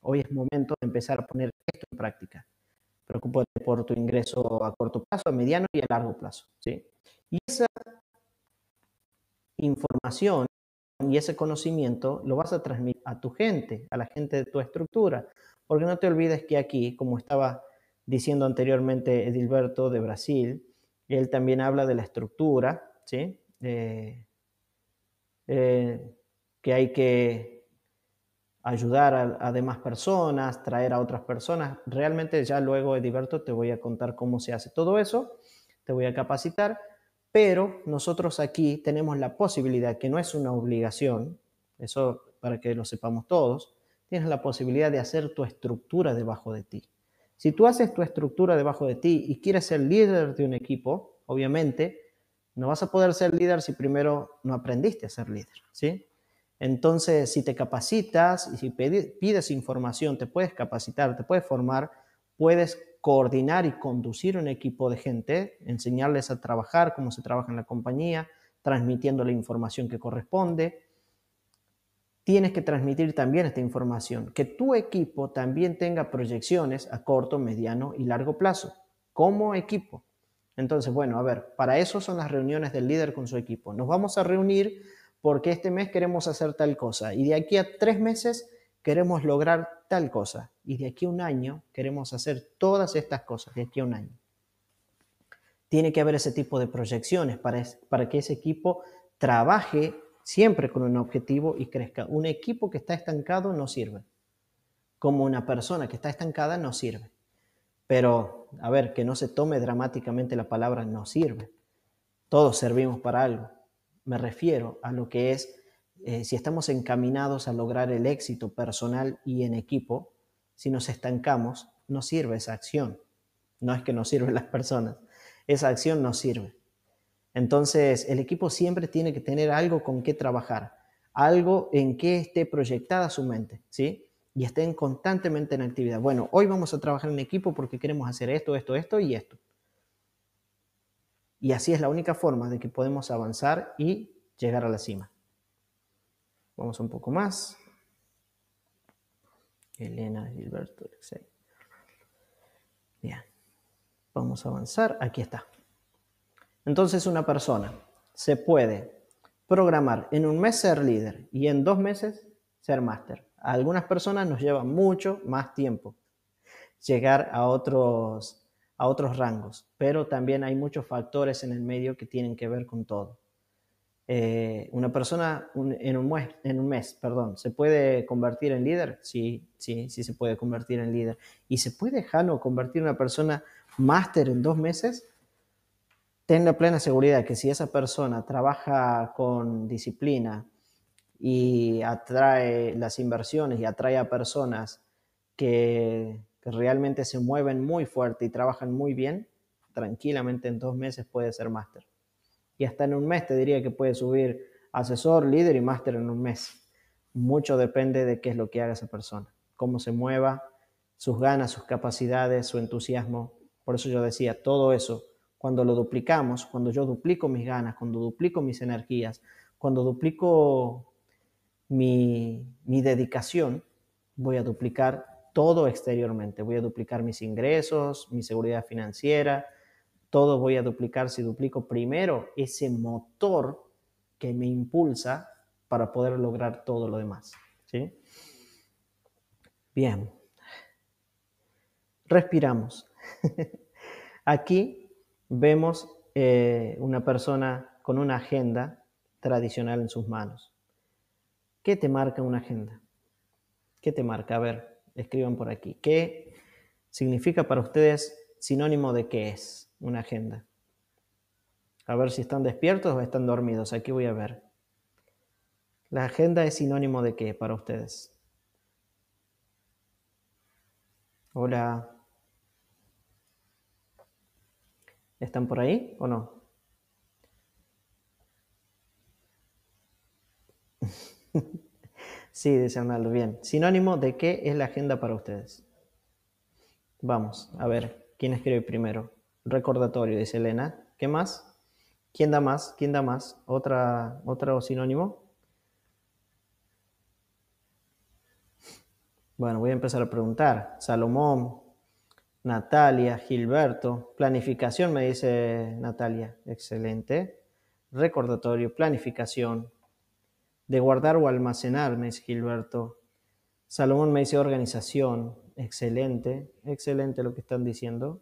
hoy es momento de empezar a poner esto en práctica. Preocúpate por tu ingreso a corto plazo, a mediano y a largo plazo. ¿sí? Y esa información y ese conocimiento lo vas a transmitir a tu gente, a la gente de tu estructura. Porque no te olvides que aquí, como estaba diciendo anteriormente Edilberto de Brasil, él también habla de la estructura, ¿sí? Eh, eh, que hay que ayudar a, demás personas, traer a otras personas. Realmente ya luego, Edilberto te voy a contar cómo se hace todo eso, te voy a capacitar, pero nosotros aquí tenemos la posibilidad, que no es una obligación, eso para que lo sepamos todos, tienes la posibilidad de hacer tu estructura debajo de ti. Si tú haces tu estructura debajo de ti y quieres ser líder de un equipo, obviamente no vas a poder ser líder si primero no aprendiste a ser líder, ¿sí? Entonces, si te capacitas y si pides información, te puedes capacitar, te puedes formar, puedes coordinar y conducir un equipo de gente, enseñarles a trabajar, cómo se trabaja en la compañía, transmitiendo la información que corresponde. Tienes que transmitir también esta información, que tu equipo también tenga proyecciones a corto, mediano y largo plazo, como equipo. Entonces, bueno, a ver, para eso son las reuniones del líder con su equipo. Nos vamos a reunir porque este mes queremos hacer tal cosa y de aquí a tres meses queremos lograr tal cosa y de aquí a un año queremos hacer todas estas cosas, de aquí a un año. Tiene que haber ese tipo de proyecciones para, para que ese equipo trabaje siempre con un objetivo y crezca. Un equipo que está estancado no sirve, como una persona que está estancada no sirve. Pero, a ver, que no se tome dramáticamente la palabra no sirve. Todos servimos para algo. Me refiero a lo que es eh, si estamos encaminados a lograr el éxito personal y en equipo, si nos estancamos, no sirve esa acción. No es que no sirven las personas, esa acción no sirve. Entonces, el equipo siempre tiene que tener algo con qué trabajar, algo en que esté proyectada su mente, ¿sí? Y estén constantemente en actividad. Bueno, hoy vamos a trabajar en equipo porque queremos hacer esto, esto, esto y esto. Y así es la única forma de que podemos avanzar y llegar a la cima. Vamos un poco más. Elena Gilberto Bien. Vamos a avanzar. Aquí está. Entonces una persona se puede programar en un mes ser líder y en dos meses ser máster. A algunas personas nos lleva mucho más tiempo llegar a otros, a otros rangos, pero también hay muchos factores en el medio que tienen que ver con todo. Eh, una persona en, un mes, perdón, ¿se puede convertir en líder? Sí, sí, sí se puede convertir en líder. ¿Y se puede, Jano, convertir una persona máster en dos meses? Ten la plena seguridad que si esa persona trabaja con disciplina y atrae las inversiones y atrae a personas que realmente se mueven muy fuerte y trabajan muy bien, tranquilamente en dos meses puede ser máster y hasta en un mes te diría que puede subir asesor, líder y máster en un mes. Mucho depende de qué es lo que haga esa persona, cómo se mueva, sus ganas, sus capacidades, su entusiasmo. Por eso yo decía, todo eso, cuando lo duplicamos, cuando yo duplico mis ganas, cuando duplico mis energías, cuando duplico mi, mi dedicación, voy a duplicar todo exteriormente. Voy a duplicar mis ingresos, mi seguridad financiera, todo voy a duplicar si duplico primero ese motor que me impulsa para poder lograr todo lo demás. Bien. Respiramos. Aquí vemos eh, una persona con una agenda tradicional en sus manos. ¿Qué te marca una agenda? ¿Qué te marca? A ver, escriban por aquí. ¿Qué significa para ustedes sinónimo de qué es? una agenda. A ver si están despiertos o están dormidos. Aquí voy a ver. ¿La agenda es sinónimo de qué para ustedes? Hola. ¿Están por ahí o no? sí, dice Arnaldo. Bien. ¿Sinónimo de qué es la agenda para ustedes? Vamos, a ver, ¿quién escribe primero? recordatorio, dice Elena. ¿Qué más? ¿Quién da más? ¿Quién da más? ¿Otra, otro sinónimo? Bueno, voy a empezar a preguntar. Salomón, Natalia, Gilberto. Planificación, me dice Natalia. Excelente. Recordatorio, planificación. De guardar o almacenar, me dice Gilberto. Salomón me dice organización. Excelente, excelente lo que están diciendo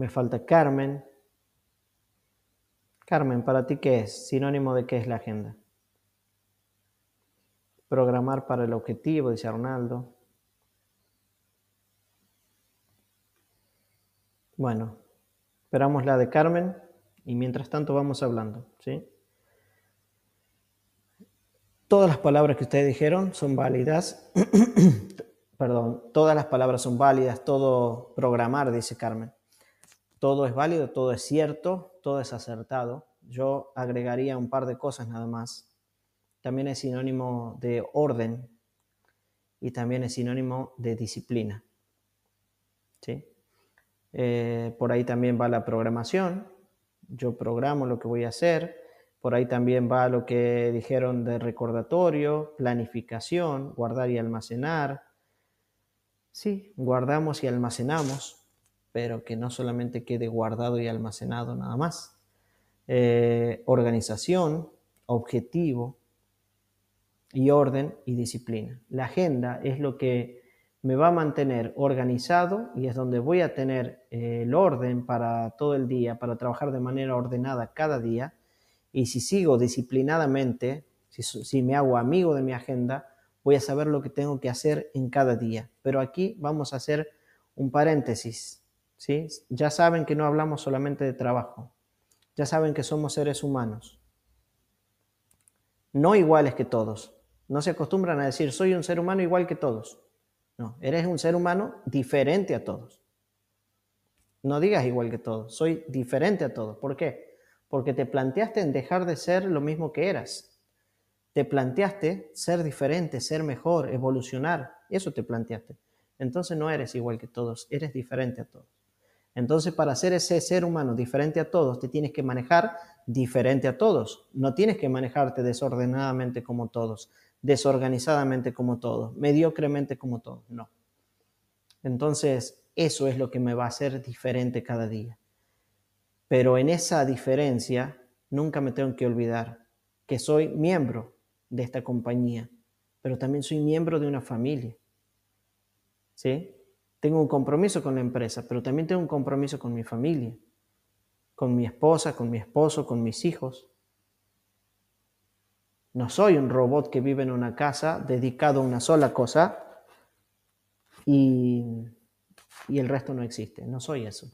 me falta Carmen. Carmen, ¿para ti qué es? Sinónimo de qué es la agenda. Programar para el objetivo, dice Arnaldo. Bueno, esperamos la de Carmen y mientras tanto vamos hablando, ¿sí? Todas las palabras que ustedes dijeron son válidas. Perdón, todas las palabras son válidas, todo programar, dice Carmen todo es válido, todo es cierto, todo es acertado. Yo agregaría un par de cosas nada más. También es sinónimo de orden y también es sinónimo de disciplina. ¿Sí? Eh, por ahí también va la programación. Yo programo lo que voy a hacer. Por ahí también va lo que dijeron de recordatorio, planificación, guardar y almacenar. Sí, guardamos y almacenamos pero que no solamente quede guardado y almacenado nada más. Eh, organización, objetivo y orden y disciplina. La agenda es lo que me va a mantener organizado y es donde voy a tener eh, el orden para todo el día, para trabajar de manera ordenada cada día. Y si sigo disciplinadamente, si, si me hago amigo de mi agenda, voy a saber lo que tengo que hacer en cada día. Pero aquí vamos a hacer un paréntesis. Ya saben que no hablamos solamente de trabajo, ya saben que somos seres humanos, no iguales que todos. No se acostumbran a decir, soy un ser humano igual que todos. No, eres un ser humano diferente a todos. No digas igual que todos, soy diferente a todos. ¿Por qué? Porque te planteaste en dejar de ser lo mismo que eras. Te planteaste ser diferente, ser mejor, evolucionar. Eso te planteaste. Entonces no eres igual que todos, eres diferente a todos. Entonces, para ser ese ser humano diferente a todos, te tienes que manejar diferente a todos. No tienes que manejarte desordenadamente como todos, desorganizadamente como todos, mediocremente como todos, no. Entonces, eso es lo que me va a hacer diferente cada día. Pero en esa diferencia, nunca me tengo que olvidar que soy miembro de esta compañía, pero también soy miembro de una familia. ¿Sí? Tengo un compromiso con la empresa, pero también tengo un compromiso con mi familia, con mi esposa, con mi esposo, con mis hijos. No soy un robot que vive en una casa dedicado a una sola cosa y, y el resto no existe. No soy eso.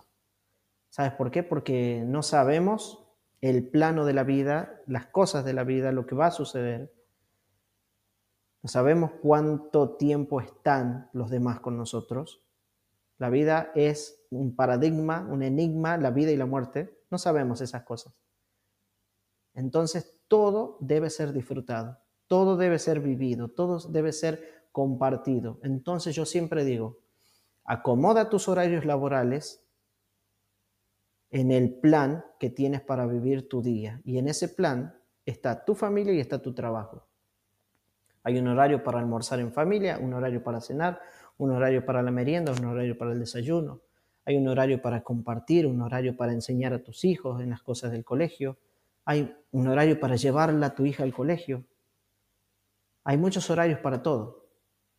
¿Sabes por qué? Porque no sabemos el plano de la vida, las cosas de la vida, lo que va a suceder. No sabemos cuánto tiempo están los demás con nosotros. La vida es un paradigma, un enigma, la vida y la muerte. No sabemos esas cosas. Entonces, todo debe ser disfrutado, todo debe ser vivido, todo debe ser compartido. Entonces, yo siempre digo, acomoda tus horarios laborales en el plan que tienes para vivir tu día. Y en ese plan está tu familia y está tu trabajo. Hay un horario para almorzar en familia, un horario para cenar, un horario para la merienda, un horario para el desayuno, hay un horario para compartir, un horario para enseñar a tus hijos en las cosas del colegio, hay un horario para llevarla a tu hija al colegio. Hay muchos horarios para todo.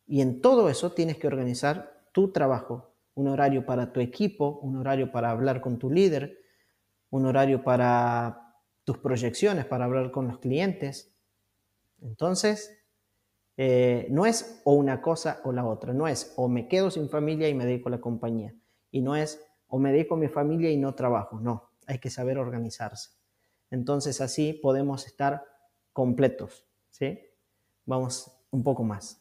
Y en todo eso tienes que organizar tu trabajo, un horario para tu equipo, un horario para hablar con tu líder, un horario para tus proyecciones, para hablar con los clientes. Entonces, eh, no es o una cosa o la otra, no es o me quedo sin familia y me dedico a la compañía, y no es o me dedico a mi familia y no trabajo, no, hay que saber organizarse. Entonces así podemos estar completos, ¿sí? Vamos un poco más.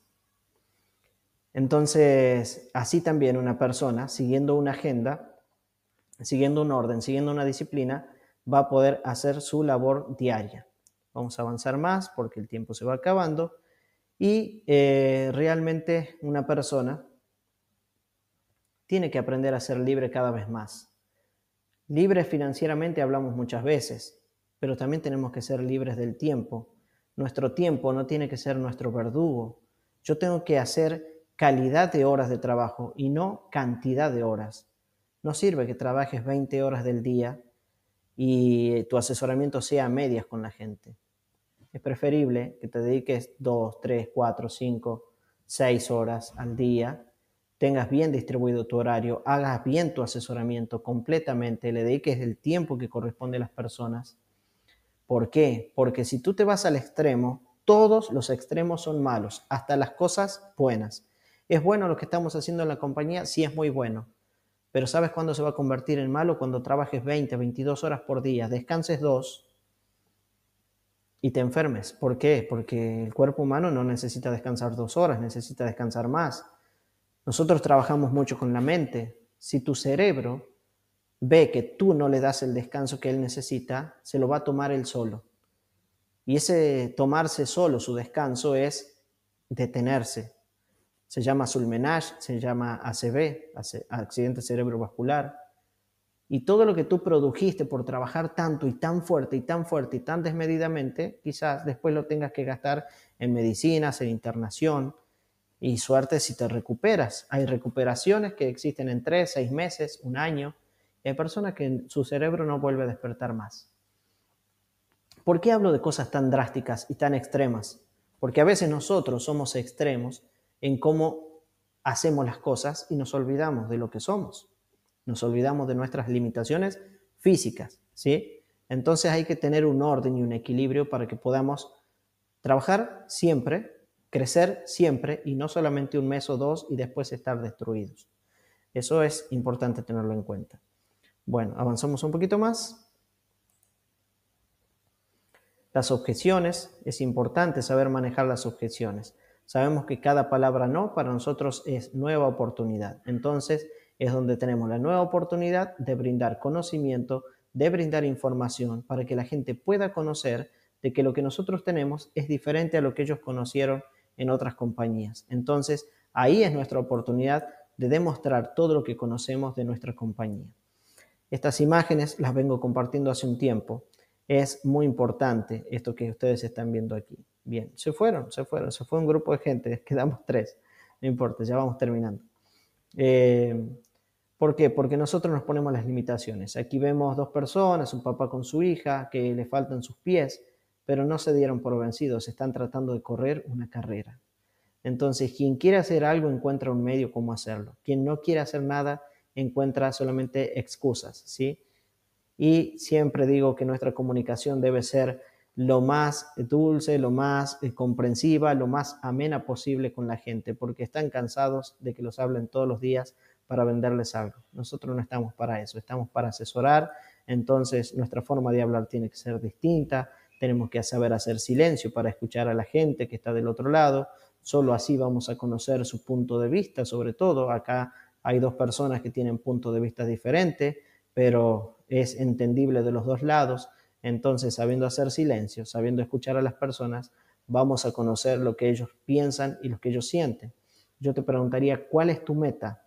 Entonces, así también una persona, siguiendo una agenda, siguiendo un orden, siguiendo una disciplina, va a poder hacer su labor diaria. Vamos a avanzar más porque el tiempo se va acabando. Y eh, realmente una persona tiene que aprender a ser libre cada vez más. Libre financieramente hablamos muchas veces, pero también tenemos que ser libres del tiempo. Nuestro tiempo no tiene que ser nuestro verdugo. Yo tengo que hacer calidad de horas de trabajo y no cantidad de horas. No sirve que trabajes 20 horas del día y tu asesoramiento sea a medias con la gente es preferible que te dediques 2, 3, 4, 5, 6 horas al día, tengas bien distribuido tu horario, hagas bien tu asesoramiento completamente, le dediques el tiempo que corresponde a las personas. ¿Por qué? Porque si tú te vas al extremo, todos los extremos son malos, hasta las cosas buenas. Es bueno lo que estamos haciendo en la compañía, sí es muy bueno, pero ¿sabes cuándo se va a convertir en malo? Cuando trabajes 20, 22 horas por día, descanses 2 y te enfermes. ¿Por qué? Porque el cuerpo humano no necesita descansar dos horas, necesita descansar más. Nosotros trabajamos mucho con la mente. Si tu cerebro ve que tú no le das el descanso que él necesita, se lo va a tomar él solo. Y ese tomarse solo su descanso es detenerse. Se llama Sulmenage, se llama ACV, accidente cerebrovascular. Y todo lo que tú produjiste por trabajar tanto y tan fuerte y tan fuerte y tan desmedidamente, quizás después lo tengas que gastar en medicinas, en internación y suerte si te recuperas. Hay recuperaciones que existen en tres, seis meses, un año. hay personas que su cerebro no vuelve a despertar más. ¿Por qué hablo de cosas tan drásticas y tan extremas? Porque a veces nosotros somos extremos en cómo hacemos las cosas y nos olvidamos de lo que somos. Nos olvidamos de nuestras limitaciones físicas, ¿sí? Entonces hay que tener un orden y un equilibrio para que podamos trabajar siempre, crecer siempre y no solamente un mes o dos y después estar destruidos. Eso es importante tenerlo en cuenta. Bueno, avanzamos un poquito más. Las objeciones, es importante saber manejar las objeciones. Sabemos que cada palabra no para nosotros es nueva oportunidad. Entonces, es donde tenemos la nueva oportunidad de brindar conocimiento, de brindar información para que la gente pueda conocer de que lo que nosotros tenemos es diferente a lo que ellos conocieron en otras compañías. Entonces, ahí es nuestra oportunidad de demostrar todo lo que conocemos de nuestra compañía. Estas imágenes las vengo compartiendo hace un tiempo. Es muy importante esto que ustedes están viendo aquí. Bien, se fueron, se fueron, se fue un grupo de gente, quedamos tres, no importa, ya vamos terminando. Eh, ¿Por qué? Porque nosotros nos ponemos las limitaciones. Aquí vemos dos personas, un papá con su hija, que le faltan sus pies, pero no se dieron por vencidos, están tratando de correr una carrera. Entonces, quien quiere hacer algo encuentra un medio cómo hacerlo. Quien no quiere hacer nada encuentra solamente excusas, ¿sí? Y siempre digo que nuestra comunicación debe ser lo más dulce, lo más eh, comprensiva, lo más amena posible con la gente, porque están cansados de que los hablen todos los días para venderles algo. Nosotros no estamos para eso, estamos para asesorar. Entonces, nuestra forma de hablar tiene que ser distinta. Tenemos que saber hacer silencio para escuchar a la gente que está del otro lado. Solo así vamos a conocer su punto de vista, sobre todo. Acá hay dos personas que tienen puntos de vista diferentes, pero es entendible de los dos lados. Entonces, sabiendo hacer silencio, sabiendo escuchar a las personas, vamos a conocer lo que ellos piensan y lo que ellos sienten. Yo te preguntaría, ¿cuál es tu meta?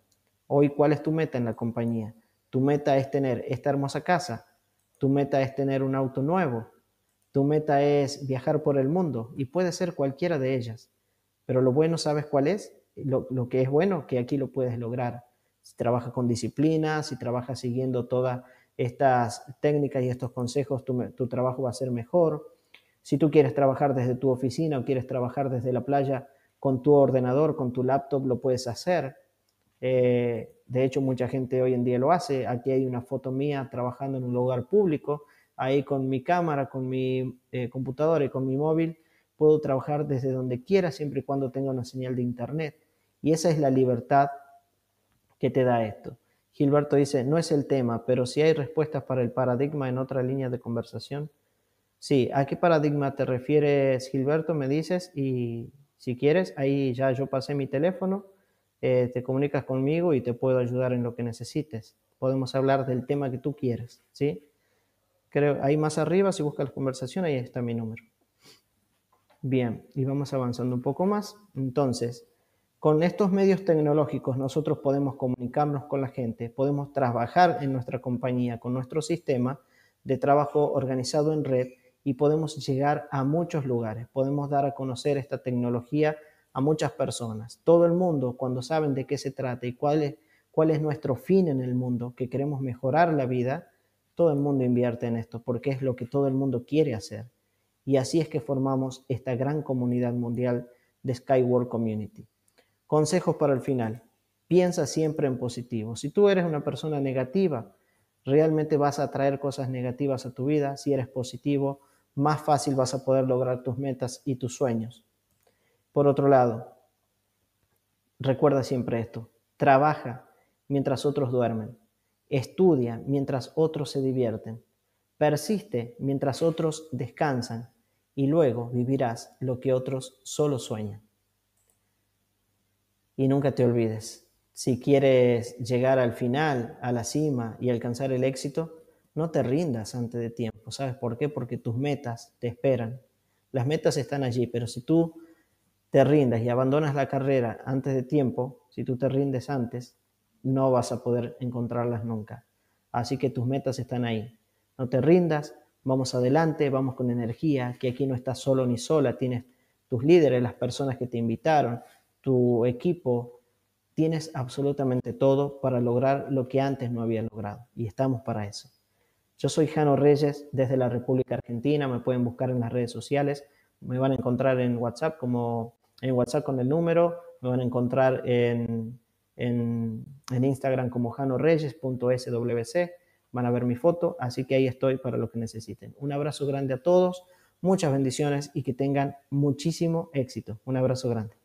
Hoy, ¿cuál es tu meta en la compañía? Tu meta es tener esta hermosa casa, tu meta es tener un auto nuevo, tu meta es viajar por el mundo y puede ser cualquiera de ellas. Pero lo bueno, ¿sabes cuál es? Lo, que es bueno, que aquí lo puedes lograr. Si trabajas con disciplina, si trabajas siguiendo todas estas técnicas y estos consejos, tu, tu trabajo va a ser mejor. Si tú quieres trabajar desde tu oficina o quieres trabajar desde la playa con tu ordenador, con tu laptop, lo puedes hacer. Eh, de hecho, mucha gente hoy en día lo hace. Aquí hay una foto mía trabajando en un lugar público. Ahí con mi cámara, con mi eh, computadora y con mi móvil, puedo trabajar desde donde quiera, siempre y cuando tenga una señal de internet. Y esa es la libertad que te da esto. Gilberto dice, no es el tema, pero si hay respuestas para el paradigma en otra línea de conversación. Sí, ¿a qué paradigma te refieres, Gilberto? Me dices y si quieres, ahí ya yo pasé mi teléfono eh, te comunicas conmigo y te puedo ayudar en lo que necesites. Podemos hablar del tema que tú quieras, ¿sí? Creo, ahí más arriba, si buscas la conversación, ahí está mi número. Bien, y vamos avanzando un poco más. Entonces, con estos medios tecnológicos nosotros podemos comunicarnos con la gente, podemos trabajar en nuestra compañía con nuestro sistema de trabajo organizado en red y podemos llegar a muchos lugares. Podemos dar a conocer esta tecnología a muchas personas. Todo el mundo, cuando saben de qué se trata y cuál es, cuál es nuestro fin en el mundo, que queremos mejorar la vida, todo el mundo invierte en esto porque es lo que todo el mundo quiere hacer. Y así es que formamos esta gran comunidad mundial de Skyward Community. Consejos para el final. Piensa siempre en positivo. Si tú eres una persona negativa, realmente vas a traer cosas negativas a tu vida. Si eres positivo, más fácil vas a poder lograr tus metas y tus sueños. Por otro lado, recuerda siempre esto, trabaja mientras otros duermen, estudia mientras otros se divierten, persiste mientras otros descansan y luego vivirás lo que otros solo sueñan. Y nunca te olvides, si quieres llegar al final, a la cima y alcanzar el éxito, no te rindas antes de tiempo. ¿Sabes por qué? Porque tus metas te esperan. Las metas están allí, pero si tú te rindas y abandonas la carrera antes de tiempo, si tú te rindes antes, no vas a poder encontrarlas nunca. Así que tus metas están ahí. No te rindas, vamos adelante, vamos con energía, que aquí no estás solo ni sola, tienes tus líderes, las personas que te invitaron, tu equipo, tienes absolutamente todo para lograr lo que antes no había logrado y estamos para eso. Yo soy Jano Reyes desde la República Argentina, me pueden buscar en las redes sociales, me van a encontrar en WhatsApp como en WhatsApp con el número, me van a encontrar en, en, Instagram como janoreyes.swc, van a ver mi foto, así que ahí estoy para lo que necesiten. Un abrazo grande a todos, muchas bendiciones y que tengan muchísimo éxito. Un abrazo grande.